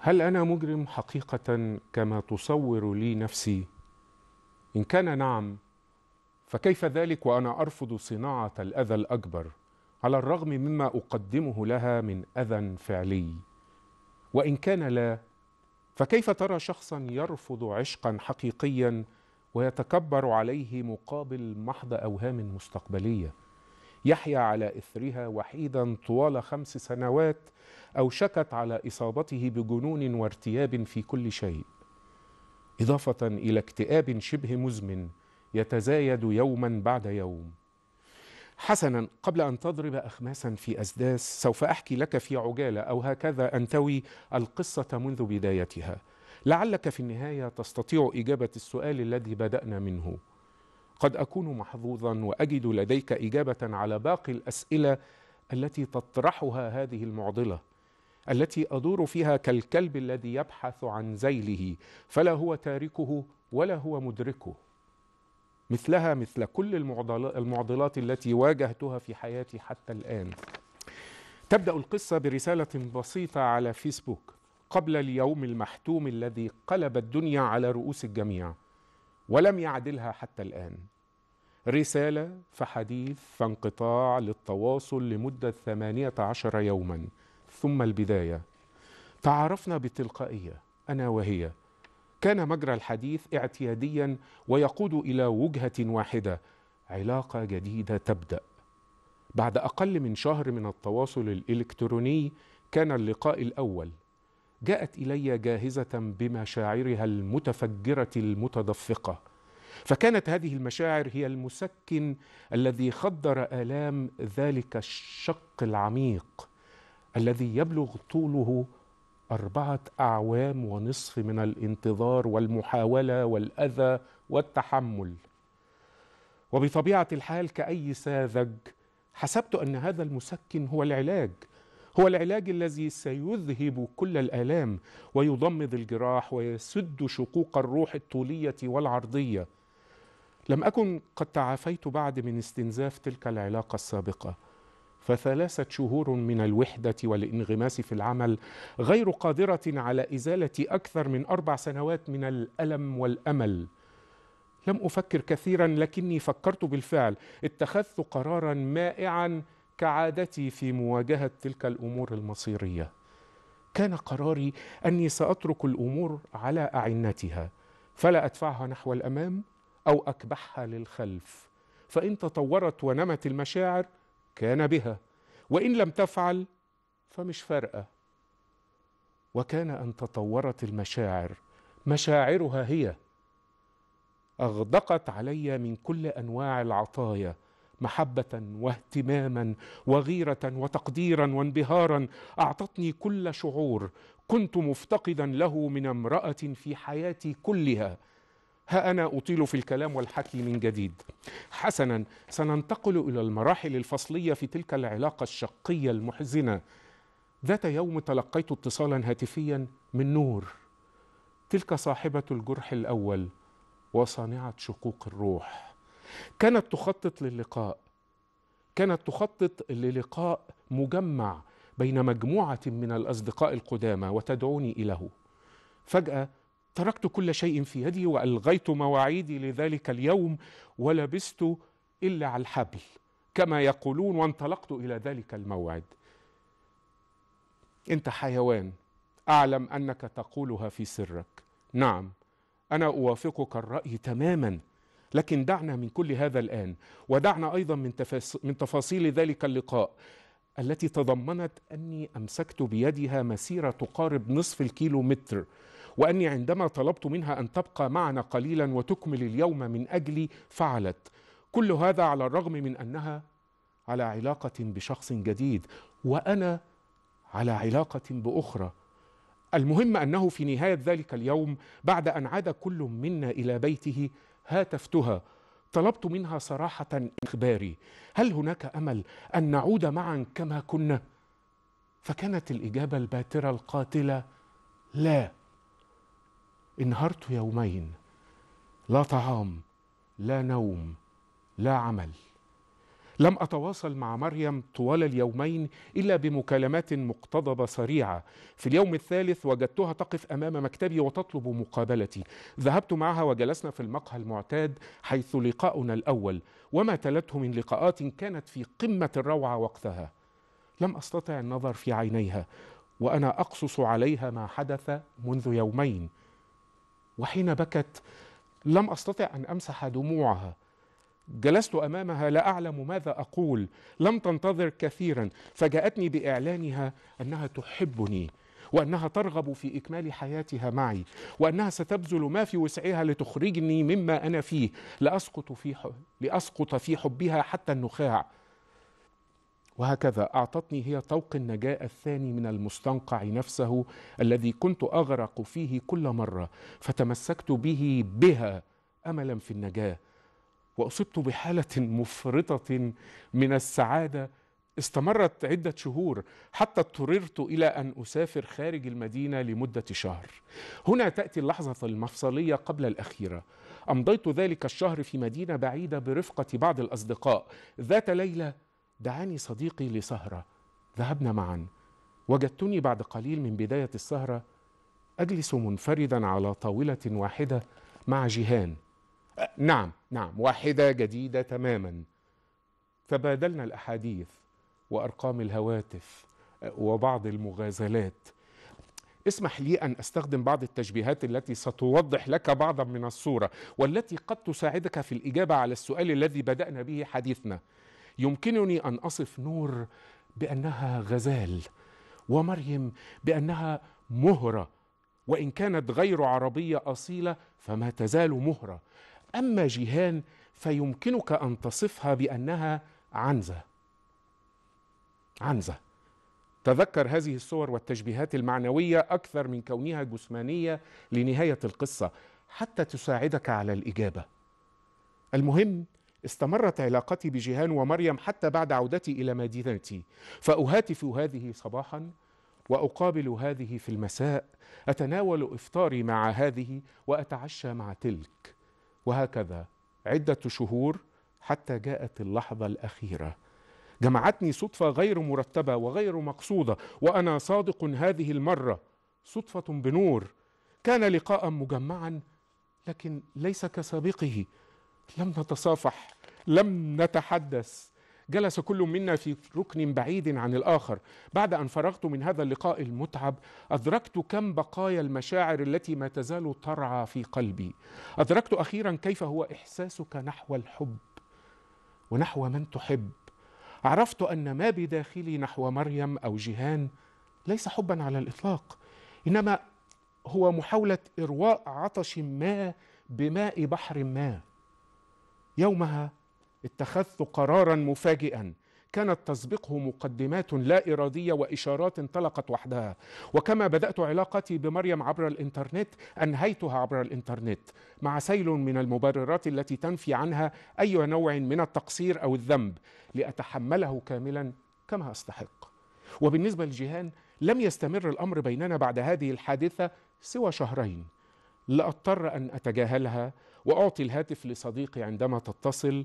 هل انا مجرم حقيقه كما تصور لي نفسي ان كان نعم فكيف ذلك وانا ارفض صناعه الاذى الاكبر على الرغم مما اقدمه لها من اذى فعلي وان كان لا فكيف ترى شخصا يرفض عشقا حقيقيا ويتكبر عليه مقابل محض اوهام مستقبليه يحيا على إثرها وحيدا طوال خمس سنوات أوشكت على إصابته بجنون وارتياب في كل شيء إضافة إلى اكتئاب شبه مزمن يتزايد يوما بعد يوم حسنا قبل أن تضرب أخماسا في أسداس سوف أحكي لك في عجالة أو هكذا أنتوي القصة منذ بدايتها لعلك في النهاية تستطيع إجابة السؤال الذي بدأنا منه قد اكون محظوظا واجد لديك اجابه على باقي الاسئله التي تطرحها هذه المعضله التي ادور فيها كالكلب الذي يبحث عن ذيله فلا هو تاركه ولا هو مدركه مثلها مثل كل المعضلات التي واجهتها في حياتي حتى الان تبدا القصه برساله بسيطه على فيسبوك قبل اليوم المحتوم الذي قلب الدنيا على رؤوس الجميع ولم يعدلها حتى الآن رسالة فحديث فانقطاع للتواصل لمدة 18 يوما ثم البداية تعارفنا بالتلقائية أنا وهي كان مجرى الحديث اعتياديا ويقود إلى وجهة واحدة علاقة جديدة تبدأ بعد أقل من شهر من التواصل الإلكتروني كان اللقاء الأول جاءت الي جاهزه بمشاعرها المتفجره المتدفقه فكانت هذه المشاعر هي المسكن الذي خدر الام ذلك الشق العميق الذي يبلغ طوله اربعه اعوام ونصف من الانتظار والمحاوله والاذى والتحمل وبطبيعه الحال كاي ساذج حسبت ان هذا المسكن هو العلاج هو العلاج الذي سيذهب كل الآلام ويضمد الجراح ويسد شقوق الروح الطولية والعرضية لم أكن قد تعافيت بعد من استنزاف تلك العلاقة السابقة فثلاثة شهور من الوحدة والانغماس في العمل غير قادرة على إزالة أكثر من أربع سنوات من الألم والأمل لم أفكر كثيرا لكني فكرت بالفعل اتخذت قرارا مائعا كعادتي في مواجهه تلك الامور المصيريه كان قراري اني ساترك الامور على اعنتها فلا ادفعها نحو الامام او اكبحها للخلف فان تطورت ونمت المشاعر كان بها وان لم تفعل فمش فارقه وكان ان تطورت المشاعر مشاعرها هي اغدقت علي من كل انواع العطايا محبه واهتماما وغيره وتقديرا وانبهارا اعطتني كل شعور كنت مفتقدا له من امراه في حياتي كلها ها انا اطيل في الكلام والحكي من جديد حسنا سننتقل الى المراحل الفصليه في تلك العلاقه الشقيه المحزنه ذات يوم تلقيت اتصالا هاتفيا من نور تلك صاحبه الجرح الاول وصانعه شقوق الروح كانت تخطط للقاء كانت تخطط للقاء مجمع بين مجموعه من الاصدقاء القدامى وتدعوني اليه فجاه تركت كل شيء في يدي والغيت مواعيدي لذلك اليوم ولبست الا على الحبل كما يقولون وانطلقت الى ذلك الموعد انت حيوان اعلم انك تقولها في سرك نعم انا اوافقك الراي تماما لكن دعنا من كل هذا الآن ودعنا أيضا من, تفاص... من تفاصيل ذلك اللقاء التي تضمنت أني أمسكت بيدها مسيرة تقارب نصف الكيلو متر وأني عندما طلبت منها أن تبقى معنا قليلا وتكمل اليوم من أجلي فعلت كل هذا على الرغم من أنها على علاقة بشخص جديد وأنا على علاقة بأخرى المهم أنه في نهاية ذلك اليوم بعد أن عاد كل منا إلى بيته هاتفتها طلبت منها صراحة إخباري هل هناك أمل أن نعود معا كما كنا؟ فكانت الإجابة الباترة القاتلة لا انهرت يومين لا طعام لا نوم لا عمل لم أتواصل مع مريم طوال اليومين إلا بمكالمات مقتضبة سريعة في اليوم الثالث وجدتها تقف أمام مكتبي وتطلب مقابلتي ذهبت معها وجلسنا في المقهى المعتاد حيث لقاؤنا الأول وما تلته من لقاءات كانت في قمة الروعة وقتها لم أستطع النظر في عينيها وأنا أقصص عليها ما حدث منذ يومين وحين بكت لم أستطع أن أمسح دموعها جلست امامها لا اعلم ماذا اقول لم تنتظر كثيرا فجاءتني باعلانها انها تحبني وانها ترغب في اكمال حياتها معي وانها ستبذل ما في وسعها لتخرجني مما انا فيه لاسقط في لاسقط في حبها حتى النخاع وهكذا اعطتني هي طوق النجاه الثاني من المستنقع نفسه الذي كنت اغرق فيه كل مره فتمسكت به بها املا في النجاه واصبت بحاله مفرطه من السعاده استمرت عده شهور حتى اضطررت الى ان اسافر خارج المدينه لمده شهر هنا تاتي اللحظه المفصليه قبل الاخيره امضيت ذلك الشهر في مدينه بعيده برفقه بعض الاصدقاء ذات ليله دعاني صديقي لسهره ذهبنا معا وجدتني بعد قليل من بدايه السهره اجلس منفردا على طاوله واحده مع جيهان نعم نعم واحدة جديدة تماما تبادلنا الأحاديث وأرقام الهواتف آه، وبعض المغازلات اسمح لي أن أستخدم بعض التشبيهات التي ستوضح لك بعضا من الصورة والتي قد تساعدك في الإجابة على السؤال الذي بدأنا به حديثنا يمكنني أن أصف نور بأنها غزال ومريم بأنها مهرة وإن كانت غير عربية أصيلة فما تزال مهرة أما جيهان فيمكنك أن تصفها بأنها عنزة عنزة تذكر هذه الصور والتشبيهات المعنوية أكثر من كونها جسمانية لنهاية القصة حتى تساعدك على الإجابة المهم استمرت علاقتي بجيهان ومريم حتى بعد عودتي إلى مدينتي فأهاتف هذه صباحا وأقابل هذه في المساء أتناول إفطاري مع هذه وأتعشى مع تلك وهكذا عدة شهور حتى جاءت اللحظة الأخيرة جمعتني صدفة غير مرتبة وغير مقصودة وأنا صادق هذه المرة صدفة بنور كان لقاء مجمعا لكن ليس كسابقه لم نتصافح لم نتحدث جلس كل منا في ركن بعيد عن الآخر بعد أن فرغت من هذا اللقاء المتعب أدركت كم بقايا المشاعر التي ما تزال ترعى في قلبي أدركت أخيرا كيف هو إحساسك نحو الحب ونحو من تحب عرفت أن ما بداخلي نحو مريم أو جيهان ليس حبا على الإطلاق إنما هو محاولة إرواء عطش ما بماء بحر ما يومها اتخذت قرارا مفاجئا كانت تسبقه مقدمات لا إرادية وإشارات انطلقت وحدها وكما بدأت علاقتي بمريم عبر الإنترنت أنهيتها عبر الإنترنت مع سيل من المبررات التي تنفي عنها أي نوع من التقصير أو الذنب لأتحمله كاملا كما أستحق وبالنسبة لجيهان لم يستمر الأمر بيننا بعد هذه الحادثة سوى شهرين لأضطر أن أتجاهلها وأعطي الهاتف لصديقي عندما تتصل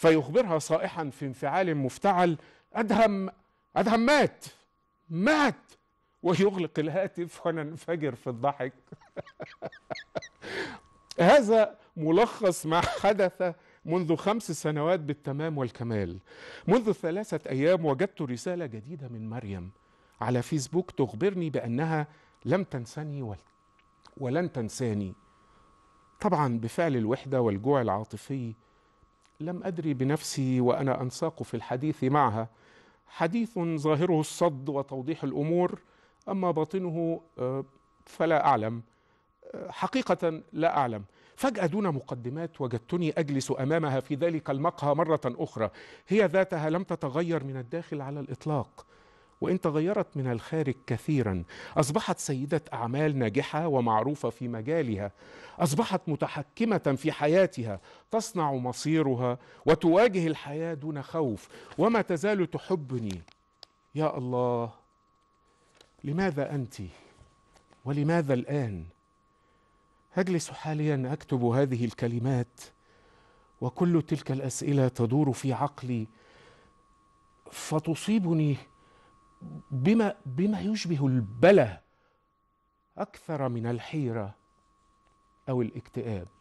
فيخبرها صائحا في انفعال مفتعل أدهم أدهم مات مات ويغلق الهاتف وننفجر في الضحك هذا ملخص ما حدث منذ خمس سنوات بالتمام والكمال منذ ثلاثة أيام وجدت رسالة جديدة من مريم على فيسبوك تخبرني بأنها لم تنسني ولن تنساني طبعا بفعل الوحدة والجوع العاطفي لم أدري بنفسي وأنا أنساق في الحديث معها حديث ظاهره الصد وتوضيح الأمور أما باطنه آه، فلا أعلم آه، حقيقة لا أعلم فجأة دون مقدمات وجدتني أجلس أمامها في ذلك المقهى مرة أخرى هي ذاتها لم تتغير من الداخل على الإطلاق وإن تغيرت من الخارج كثيرا أصبحت سيدة أعمال ناجحة ومعروفة في مجالها أصبحت متحكمة في حياتها تصنع مصيرها وتواجه الحياة دون خوف وما تزال تحبني يا الله لماذا أنت ولماذا الآن أجلس حاليا أكتب هذه الكلمات وكل تلك الأسئلة تدور في عقلي فتصيبني بما بما يشبه البلى اكثر من الحيره او الاكتئاب